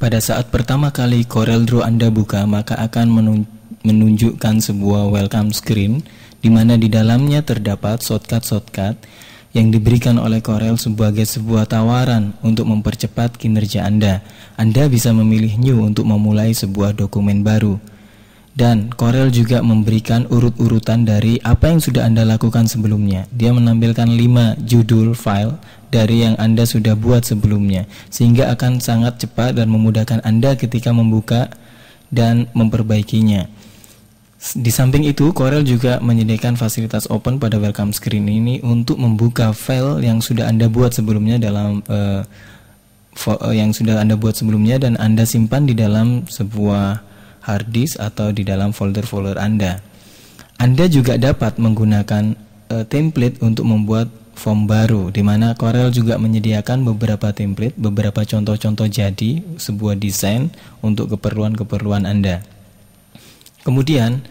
Pada saat pertama kali CorelDRAW Anda buka, maka akan menunjukkan sebuah welcome screen di mana di dalamnya terdapat shortcut-shortcut yang diberikan oleh Corel sebagai sebuah tawaran untuk mempercepat kinerja Anda. Anda bisa memilih new untuk memulai sebuah dokumen baru. Dan Corel juga memberikan urut-urutan dari apa yang sudah Anda lakukan sebelumnya. Dia menampilkan 5 judul file dari yang Anda sudah buat sebelumnya, sehingga akan sangat cepat dan memudahkan Anda ketika membuka dan memperbaikinya. Di samping itu, Corel juga menyediakan fasilitas open pada welcome screen ini untuk membuka file yang sudah Anda buat sebelumnya dalam uh, yang sudah Anda buat sebelumnya dan Anda simpan di dalam sebuah hard disk atau di dalam folder-folder Anda. Anda juga dapat menggunakan uh, template untuk membuat form baru di mana Corel juga menyediakan beberapa template, beberapa contoh-contoh jadi sebuah desain untuk keperluan-keperluan Anda. Kemudian,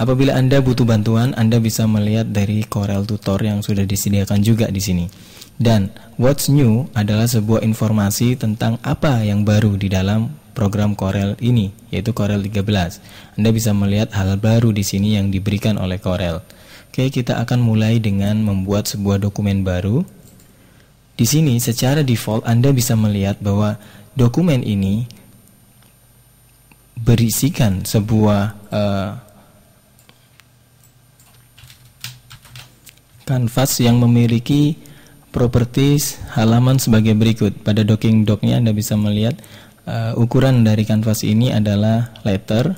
apabila Anda butuh bantuan, Anda bisa melihat dari Corel Tutor yang sudah disediakan juga di sini. Dan what's new adalah sebuah informasi tentang apa yang baru di dalam program Corel ini, yaitu Corel 13. Anda bisa melihat hal baru di sini yang diberikan oleh Corel. Oke, kita akan mulai dengan membuat sebuah dokumen baru. Di sini secara default Anda bisa melihat bahwa dokumen ini berisikan sebuah uh, kanvas yang memiliki properties halaman sebagai berikut. Pada docking docknya Anda bisa melihat Uh, ukuran dari kanvas ini adalah letter,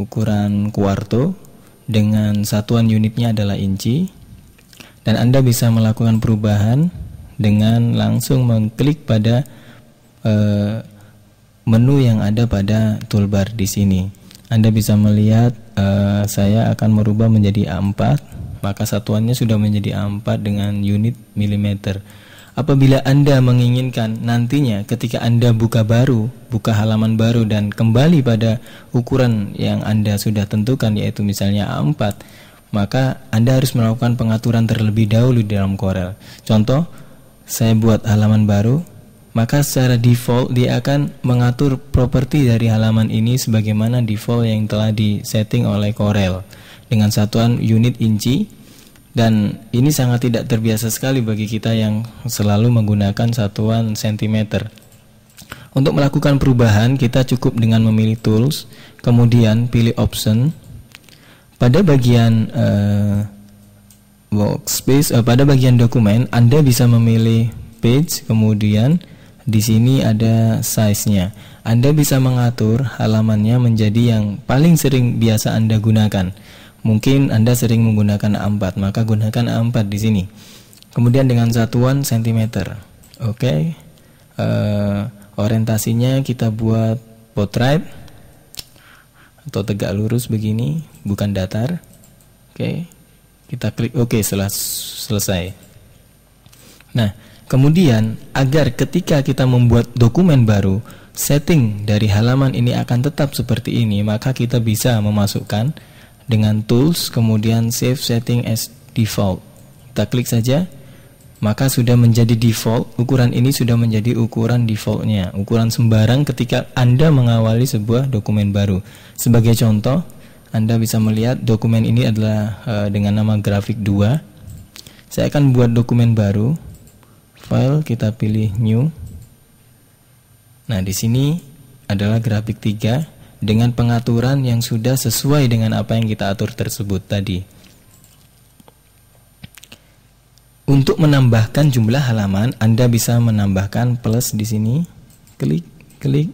ukuran kuarto, dengan satuan unitnya adalah inci. Dan Anda bisa melakukan perubahan dengan langsung mengklik pada uh, menu yang ada pada toolbar di sini. Anda bisa melihat uh, saya akan merubah menjadi A4, maka satuannya sudah menjadi A4 dengan unit milimeter. Apabila Anda menginginkan nantinya ketika Anda buka baru, buka halaman baru dan kembali pada ukuran yang Anda sudah tentukan yaitu misalnya A4, maka Anda harus melakukan pengaturan terlebih dahulu di dalam Corel. Contoh, saya buat halaman baru, maka secara default dia akan mengatur properti dari halaman ini sebagaimana default yang telah disetting oleh Corel dengan satuan unit inci dan ini sangat tidak terbiasa sekali bagi kita yang selalu menggunakan satuan sentimeter. Untuk melakukan perubahan, kita cukup dengan memilih tools, kemudian pilih option. Pada bagian uh, workspace, uh, pada bagian dokumen, Anda bisa memilih page, kemudian di sini ada size-nya. Anda bisa mengatur halamannya menjadi yang paling sering biasa Anda gunakan. Mungkin Anda sering menggunakan A4, maka gunakan A4 di sini. Kemudian dengan satuan sentimeter. Oke. Okay. Uh, eh, orientasinya kita buat potret atau tegak lurus begini, bukan datar. Oke. Okay. Kita klik oke okay, setelah selesai. Nah, Kemudian, agar ketika kita membuat dokumen baru, setting dari halaman ini akan tetap seperti ini, maka kita bisa memasukkan dengan tools kemudian save setting as default. Kita klik saja, maka sudah menjadi default. Ukuran ini sudah menjadi ukuran defaultnya, ukuran sembarang ketika Anda mengawali sebuah dokumen baru. Sebagai contoh, Anda bisa melihat dokumen ini adalah uh, dengan nama grafik 2. Saya akan buat dokumen baru. File kita pilih new. Nah, di sini adalah grafik 3 dengan pengaturan yang sudah sesuai dengan apa yang kita atur tersebut tadi. Untuk menambahkan jumlah halaman, Anda bisa menambahkan plus di sini, klik, klik,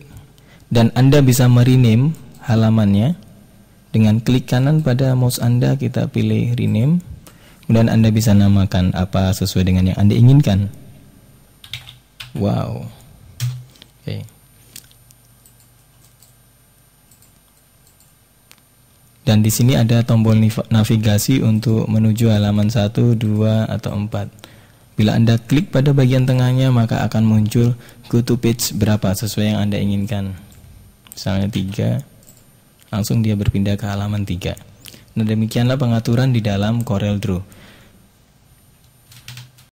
dan Anda bisa merename halamannya dengan klik kanan pada mouse Anda kita pilih rename, kemudian Anda bisa namakan apa sesuai dengan yang Anda inginkan. Wow. Oke. Okay. dan di sini ada tombol navigasi untuk menuju halaman 1, 2, atau 4. Bila Anda klik pada bagian tengahnya, maka akan muncul go to page berapa sesuai yang Anda inginkan. Misalnya 3, langsung dia berpindah ke halaman 3. Nah demikianlah pengaturan di dalam Coreldraw.